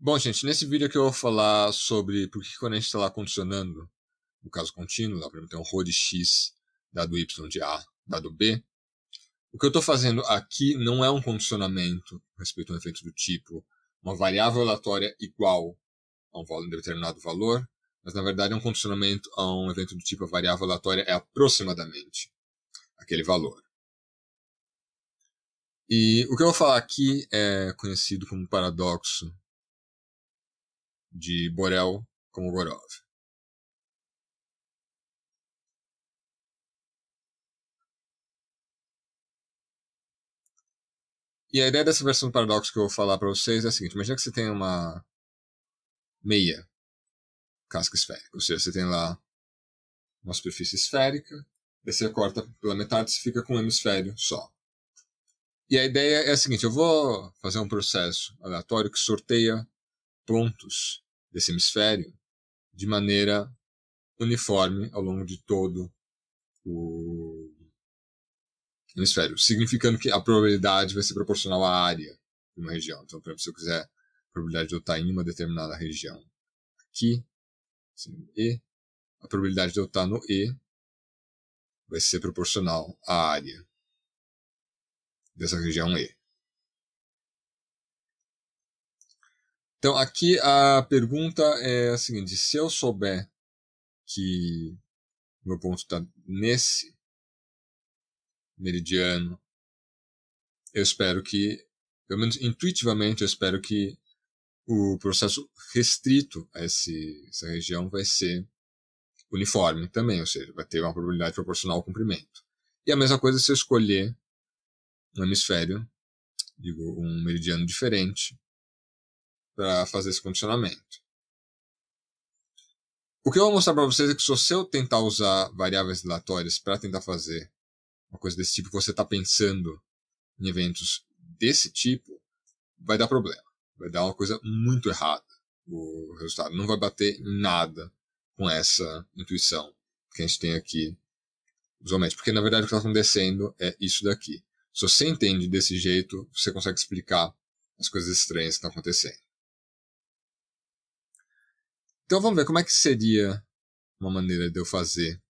Bom, gente, nesse vídeo aqui eu vou falar sobre por que quando a gente está lá condicionando o caso contínuo, lá, por exemplo, tem um rho de x dado y de A dado B, o que eu estou fazendo aqui não é um condicionamento respeito a um efeito do tipo uma variável aleatória igual a um determinado valor, mas na verdade é um condicionamento a um evento do tipo a variável aleatória é aproximadamente aquele valor. E o que eu vou falar aqui é conhecido como paradoxo de Borel como Gorov. E a ideia dessa versão do paradoxo que eu vou falar para vocês é a seguinte: imagina que você tem uma meia casca esférica, ou seja, você tem lá uma superfície esférica, daí você corta pela metade e fica com um hemisfério só. E a ideia é a seguinte: eu vou fazer um processo aleatório que sorteia pontos desse hemisfério de maneira uniforme ao longo de todo o hemisfério, significando que a probabilidade vai ser proporcional à área de uma região. Então, por exemplo, se eu quiser a probabilidade de eu estar em uma determinada região aqui, assim, E, a probabilidade de eu estar no E vai ser proporcional à área dessa região E. Então, aqui a pergunta é a seguinte: se eu souber que meu ponto está nesse meridiano, eu espero que, pelo menos intuitivamente, eu espero que o processo restrito a esse, essa região vai ser uniforme também, ou seja, vai ter uma probabilidade proporcional ao comprimento. E a mesma coisa se eu escolher um hemisfério, digo, um meridiano diferente, para fazer esse condicionamento. O que eu vou mostrar para vocês é que se você tentar usar variáveis aleatórias para tentar fazer uma coisa desse tipo, que você está pensando em eventos desse tipo, vai dar problema. Vai dar uma coisa muito errada o resultado. Não vai bater em nada com essa intuição que a gente tem aqui visualmente. Porque, na verdade, o que está acontecendo é isso daqui. Se você entende desse jeito, você consegue explicar as coisas estranhas que estão tá acontecendo. Então vamos ver como é que seria uma maneira de eu fazer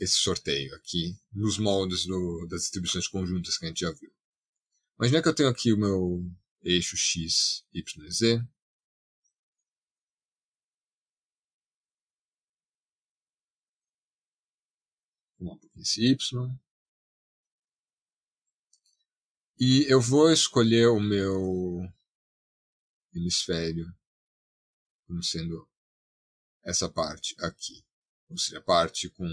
esse sorteio aqui nos moldes do, das distribuições conjuntas que a gente já viu. Imagina é que eu tenho aqui o meu eixo x, y, e z. Uma potência y. E eu vou escolher o meu hemisfério como sendo essa parte aqui. Ou seja, a parte com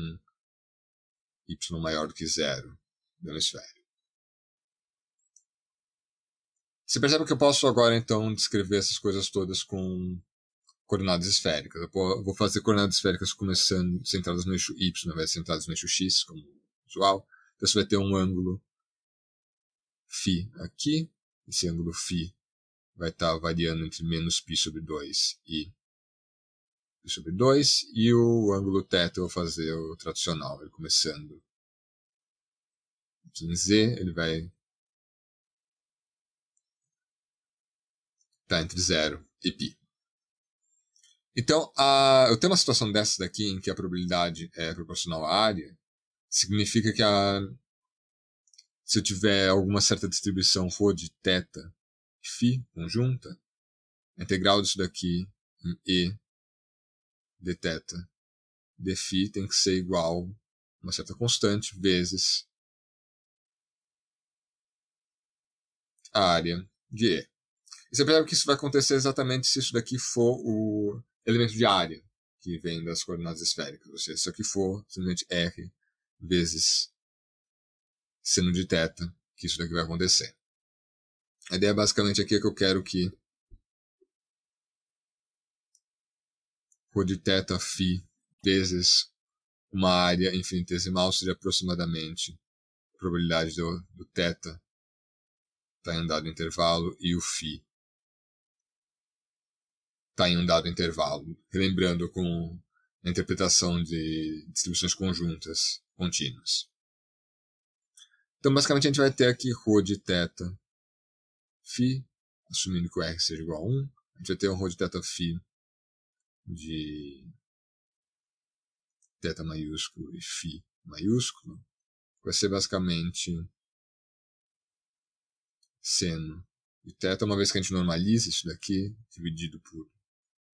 y maior do que zero do hemisfério. Você percebe que eu posso agora, então, descrever essas coisas todas com coordenadas esféricas. Eu vou fazer coordenadas esféricas começando centradas no eixo y, vai ser centradas no eixo x, como usual. Então você vai ter um ângulo φ aqui. Esse ângulo φ vai estar variando entre menos π sobre 2 e sobre 2 e o ângulo θ eu vou fazer o tradicional, ele começando em Z, ele vai tá entre 0 e π. Então, a, eu tenho uma situação dessa daqui em que a probabilidade é proporcional à área, significa que a, se eu tiver alguma certa distribuição for de θ e φ conjunta, a integral disso daqui em E dθ. dφ tem que ser igual a uma certa constante vezes a área de E. E você percebe que isso vai acontecer exatamente se isso daqui for o elemento de área que vem das coordenadas esféricas. Ou seja, se isso aqui for simplesmente R vezes seno de θ, que isso daqui vai acontecer. A ideia basicamente aqui é que eu quero que de teta φ vezes uma área infinitesimal seria aproximadamente a probabilidade do, do estar está tá em um dado intervalo e o φ está em um dado intervalo. Lembrando com a interpretação de distribuições conjuntas contínuas. Então, basicamente, a gente vai ter aqui ρ de θ φ, assumindo que o r seja igual a 1. A gente vai ter um ρ de θ φ de θ maiúsculo e φ maiúsculo, vai ser basicamente seno de θ, uma vez que a gente normaliza isso daqui, dividido por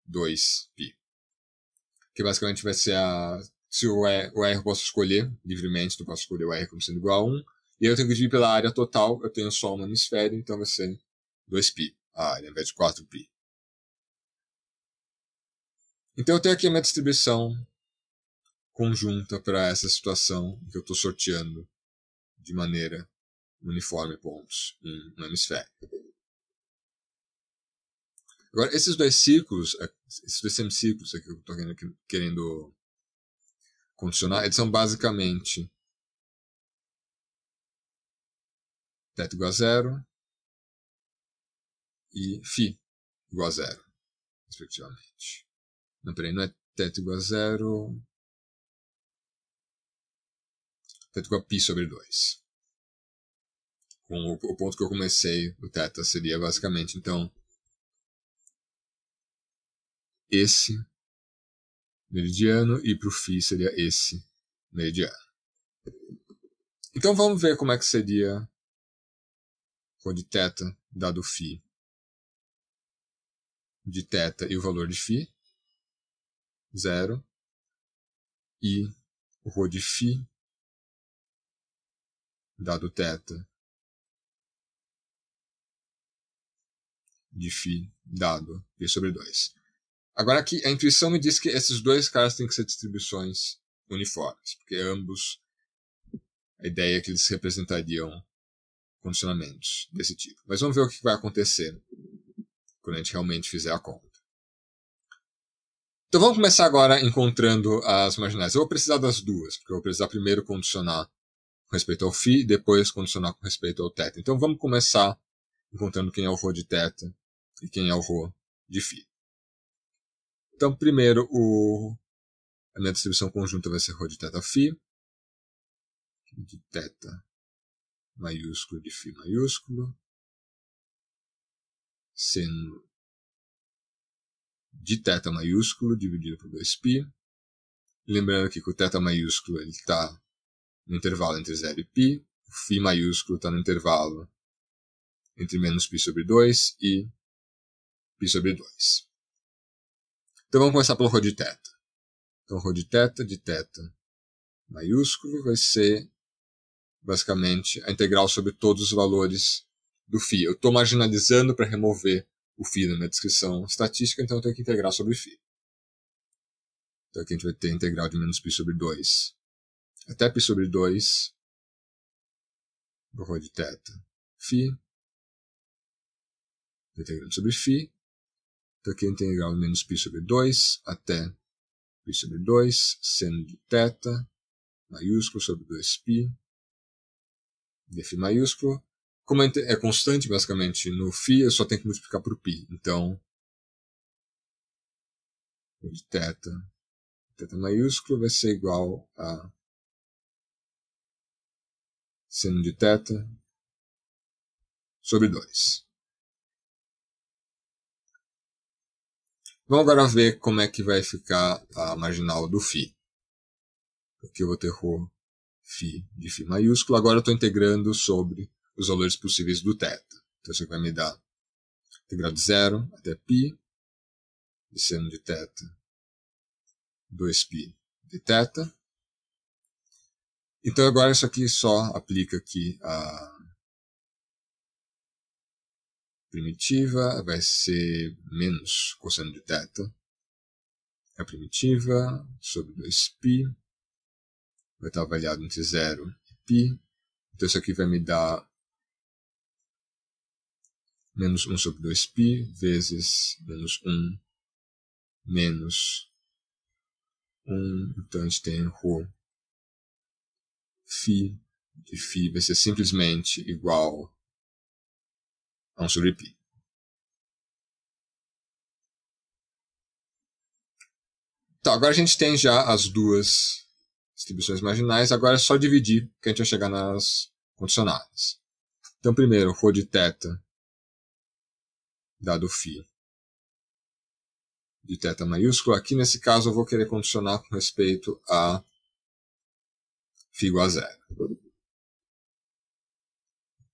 2π. Que basicamente vai ser a. Se o R, o R eu posso escolher livremente, então eu posso escolher o R como sendo igual a 1. E eu tenho que dividir pela área total, eu tenho só uma hemisfério, então vai ser 2π a área, ao invés de 4π. Então eu tenho aqui a minha distribuição conjunta para essa situação que eu estou sorteando de maneira uniforme pontos em um hemisfério. Agora, esses dois círculos, é, esses dois semicírculos aqui que eu estou querendo condicionar, eles são basicamente θ igual a zero e φ igual a zero, respectivamente. Não, peraí, não é teto igual a zero. Teto igual a π sobre 2. Com o, o ponto que eu comecei, o teta seria basicamente, então, esse meridiano e para o φ seria esse meridiano. Então vamos ver como é que seria o de θ dado φ de θ e o valor de φ zero e rho de φ dado θ de φ dado π sobre 2. Agora aqui, a intuição me diz que esses dois caras têm que ser distribuições uniformes, porque ambos, a ideia é que eles representariam condicionamentos desse tipo. Mas vamos ver o que vai acontecer quando a gente realmente fizer a conta. Então vamos começar agora encontrando as marginais. Eu vou precisar das duas, porque eu vou precisar primeiro condicionar com respeito ao φ e depois condicionar com respeito ao θ. Então vamos começar encontrando quem é o rho de θ e quem é o rho de φ. Então primeiro o... a minha distribuição conjunta vai ser rho de θ φ, de θ maiúsculo de φ maiúsculo, seno de θ maiúsculo dividido por 2π. Lembrando que com o θ maiúsculo ele está no intervalo entre 0 e π, o φ maiúsculo está no intervalo entre menos π sobre 2 e π sobre 2. Então vamos começar pelo ρ de θ. Então ρ de θ de θ maiúsculo vai ser basicamente a integral sobre todos os valores do φ. Eu estou marginalizando para remover o FII na minha descrição estatística, então eu tenho que integrar sobre FI. Então aqui a gente vai ter integral de menos π sobre 2 até π sobre 2 do de θ φ integrando sobre φ. Então aqui a integral de menos π sobre 2 até π sobre 2 seno de θ maiúsculo sobre 2π dφ maiúsculo como é, é constante, basicamente, no φ, eu só tenho que multiplicar por π. Então, de teta, teta maiúsculo vai ser igual a seno de teta sobre 2. Vamos agora ver como é que vai ficar a marginal do φ. Porque eu vou ter ρ φ de φ maiúsculo. Agora eu estou integrando sobre os valores possíveis do θ. Então isso aqui vai me dar integral de zero até π, seno de θ, 2π de θ. Então agora isso aqui só aplica aqui a primitiva, vai ser menos cosseno de θ. A primitiva sobre 2π vai estar avaliado entre 0 e π. Então isso aqui vai me dar menos 1 sobre 2π vezes menos 1 menos 1. Então, a gente tem Rho φ de φ vai ser simplesmente igual a 1 sobre π. Tá, agora a gente tem já as duas distribuições marginais, agora é só dividir que a gente vai chegar nas condicionais. Então, primeiro, Rho de θ dado φ de θ maiúsculo. Aqui, nesse caso, eu vou querer condicionar com respeito a φ igual a zero.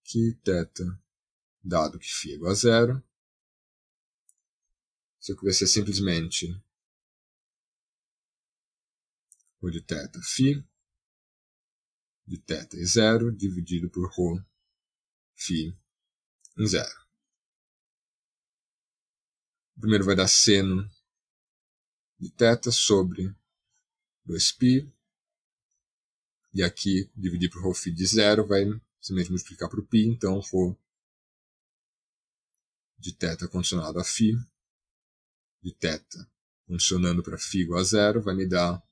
Aqui, θ dado que φ igual a zero. Isso aqui vai ser simplesmente o de θ φ de θ é zero dividido por ρ φ em zero. Primeiro vai dar seno de θ sobre 2π. E aqui, dividir por ρφ de zero, vai simplesmente multiplicar por π. Então, ρ de θ condicionado a φ, de θ condicionando para φ igual a zero, vai me dar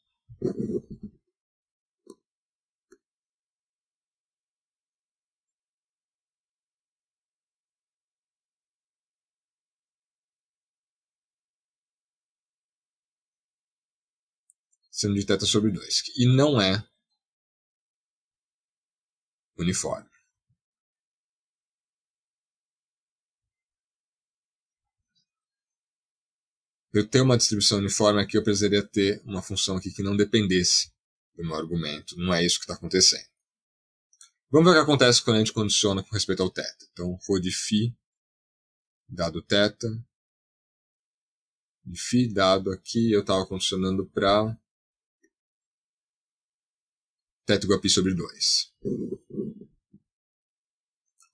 sendo de θ sobre 2, e não é uniforme. Eu tenho uma distribuição uniforme aqui, eu precisaria ter uma função aqui que não dependesse do meu argumento. Não é isso que está acontecendo. Vamos ver o que acontece quando a gente condiciona com respeito ao θ. Então, ρ de φ dado θ, de φ dado aqui, eu estava condicionando para teto Guapi sobre 2.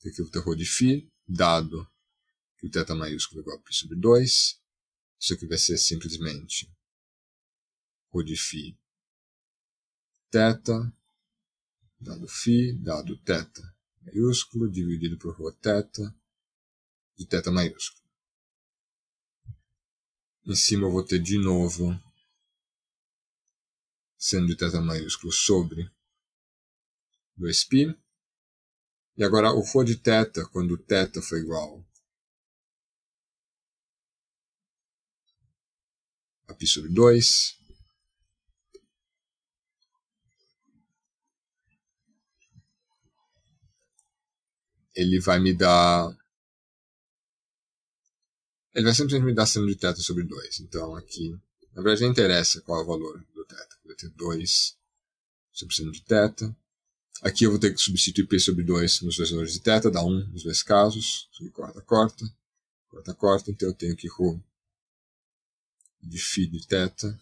Aqui o terror de Φ, dado que o teta é maiúsculo é igual a π sobre 2. Isso aqui vai ser simplesmente rho de Φ teta, dado Φ, dado teta maiúsculo, dividido por rho teta, de teta maiúsculo. Em cima eu vou ter de novo seno de teta maiúsculo sobre 2π, e agora o for de θ, quando θ for igual a π sobre 2, ele vai me dar. Ele vai simplesmente me dar seno de θ sobre 2. Então aqui, na verdade, não interessa qual é o valor do θ. Vai ter 2 sobre seno de θ. Aqui eu vou ter que substituir P sobre 2 nos dois valores de θ, dá 1 nos dois casos. Corta, corta. Corta, corta. Então eu tenho que ρ de φ de θ.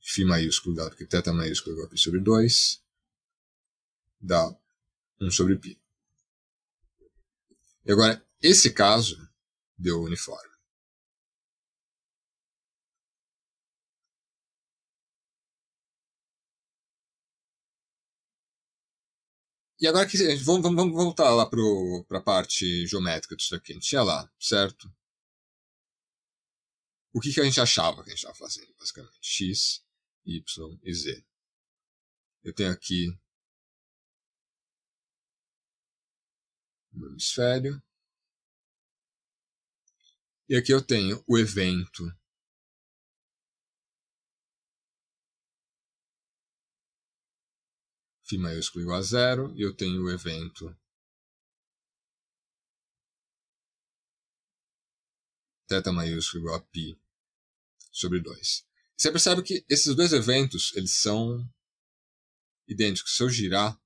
Φ maiúsculo dado que θ maiúsculo é igual a π sobre 2. Dá 1 sobre π. E agora, esse caso deu uniforme. E agora que vamos, vamos, voltar lá para a parte geométrica disso aqui. A gente ia lá, certo? O que, que a gente achava que a gente estava fazendo, basicamente? X, Y e Z. Eu tenho aqui o hemisfério. E aqui eu tenho o evento φ maiúsculo igual a zero, eu tenho o evento θ maiúsculo igual a π sobre 2. Você percebe que esses dois eventos eles são idênticos. Se eu girar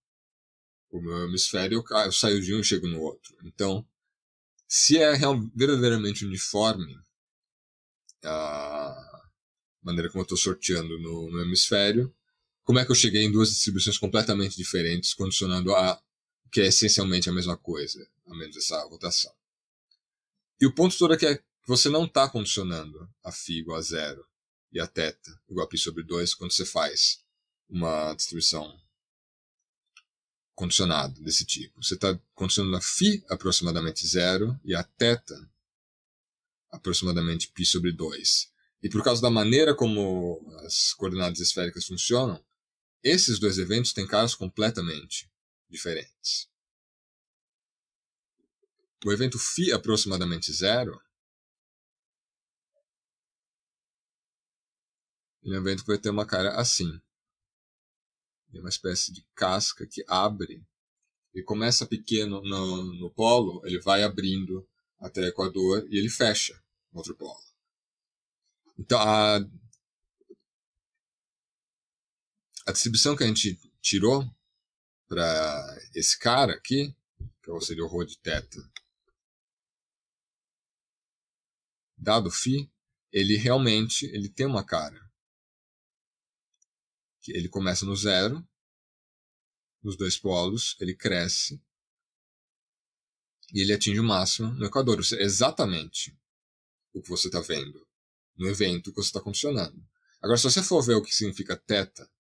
o meu hemisfério, eu, saio de um e chego no outro. Então, se é verdadeiramente uniforme a maneira como eu estou sorteando no, no hemisfério, como é que eu cheguei em duas distribuições completamente diferentes, condicionando a que é essencialmente a mesma coisa, a menos essa rotação. E o ponto todo é que é, você não está condicionando a φ igual a zero e a θ igual a π sobre 2 quando você faz uma distribuição condicionada desse tipo. Você está condicionando a φ aproximadamente zero e a θ aproximadamente π sobre 2. E por causa da maneira como as coordenadas esféricas funcionam, esses dois eventos têm caras completamente diferentes. O evento Φ aproximadamente zero é um evento que vai ter uma cara assim. É uma espécie de casca que abre e começa pequeno no, no polo, ele vai abrindo até Equador e ele fecha no outro polo. Então, a a distribuição que a gente tirou para esse cara aqui, que seria é o de Teta, dado Φ, ele realmente ele tem uma cara. Ele começa no zero, nos dois polos, ele cresce e ele atinge o máximo no equador. É exatamente o que você está vendo no evento que você está condicionando. Agora, se você for ver o que significa teta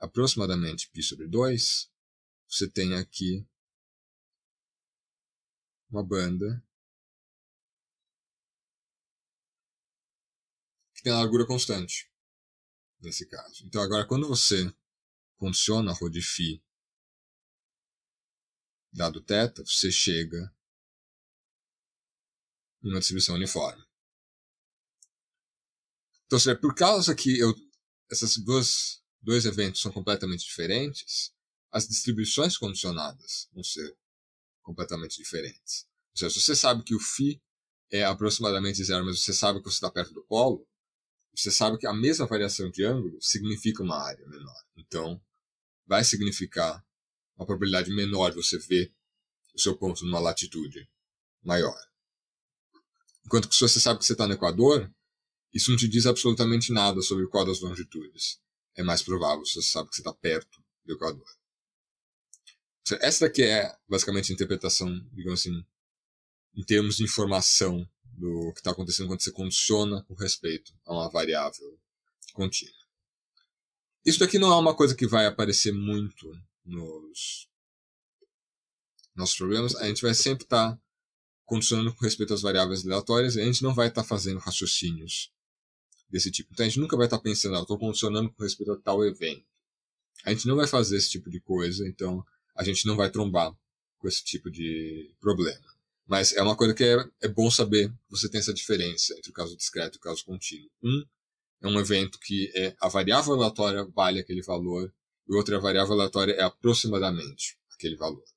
aproximadamente π sobre 2, você tem aqui uma banda que tem largura constante, nesse caso. Então agora quando você condiciona a rho de φ dado θ, você chega em uma distribuição uniforme. Então, seja, por causa que eu, essas duas dois eventos são completamente diferentes, as distribuições condicionadas vão ser completamente diferentes. Ou seja, se você sabe que o φ é aproximadamente zero, mas você sabe que você está perto do polo, você sabe que a mesma variação de ângulo significa uma área menor. Então, vai significar uma probabilidade menor de você ver o seu ponto numa latitude maior. Enquanto que se você sabe que você está no Equador, isso não te diz absolutamente nada sobre o qual das longitudes é mais provável, você sabe que você está perto do então, Equador. Essa daqui é basicamente a interpretação, digamos assim, em termos de informação do que está acontecendo quando você condiciona com respeito a uma variável contínua. Isso daqui não é uma coisa que vai aparecer muito nos nossos problemas. A gente vai sempre estar tá condicionando com respeito às variáveis aleatórias e a gente não vai estar tá fazendo raciocínios desse tipo. Então a gente nunca vai estar tá pensando, ah, estou condicionando com respeito a tal evento. A gente não vai fazer esse tipo de coisa, então a gente não vai trombar com esse tipo de problema. Mas é uma coisa que é, é bom saber, você tem essa diferença entre o caso discreto e o caso contínuo. Um é um evento que é a variável aleatória vale aquele valor, e outra variável aleatória é aproximadamente aquele valor.